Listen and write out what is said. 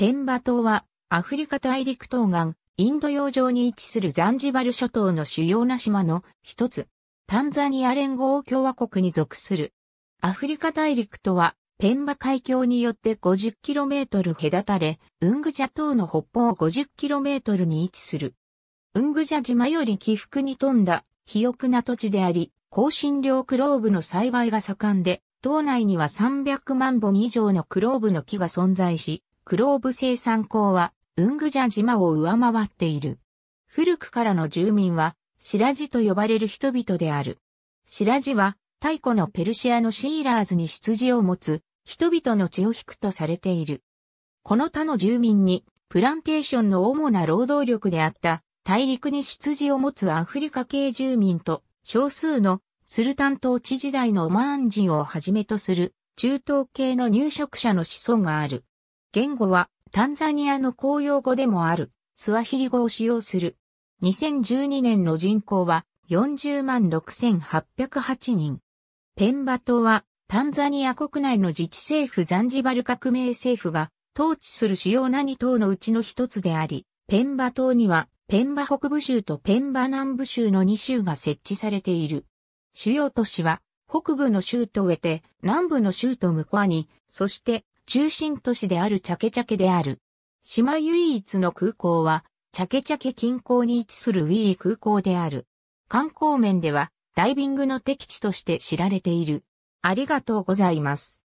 ペンバ島は、アフリカ大陸東岸、インド洋上に位置するザンジバル諸島の主要な島の一つ、タンザニア連合共和国に属する。アフリカ大陸とは、ペンバ海峡によって 50km 隔たれ、ウングジャ島の北方 50km に位置する。ウングジャ島より起伏に富んだ、肥沃な土地であり、香辛料クローブの栽培が盛んで、島内には300万本以上のクローブの木が存在し、クローブ生産港は、ウングジャ島を上回っている。古くからの住民は、シラジと呼ばれる人々である。シラジは、太古のペルシアのシーラーズに羊を持つ、人々の血を引くとされている。この他の住民に、プランテーションの主な労働力であった、大陸に羊を持つアフリカ系住民と、少数のスルタン統治時代のオマーン人をはじめとする、中東系の入植者の子孫がある。言語はタンザニアの公用語でもあるスワヒリ語を使用する。2012年の人口は40万6808人。ペンバ島はタンザニア国内の自治政府ザンジバル革命政府が統治する主要何島のうちの一つであり、ペンバ島にはペンバ北部州とペンバ南部州の2州が設置されている。主要都市は北部の州とウェテ、南部の州とムコアニ、そして中心都市であるチャケチャケである。島唯一の空港は、チャケチャケ近郊に位置するウィー空港である。観光面では、ダイビングの適地として知られている。ありがとうございます。